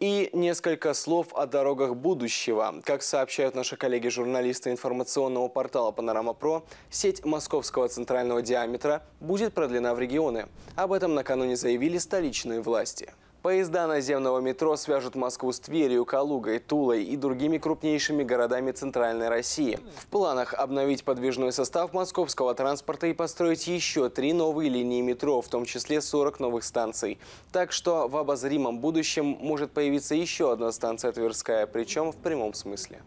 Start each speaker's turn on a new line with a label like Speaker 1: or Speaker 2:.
Speaker 1: И несколько слов о дорогах будущего. Как сообщают наши коллеги-журналисты информационного портала «Панорама Про», сеть московского центрального диаметра будет продлена в регионы. Об этом накануне заявили столичные власти. Поезда наземного метро свяжут Москву с Тверью, Калугой, Тулой и другими крупнейшими городами Центральной России. В планах обновить подвижной состав московского транспорта и построить еще три новые линии метро, в том числе 40 новых станций. Так что в обозримом будущем может появиться еще одна станция Тверская, причем в прямом смысле.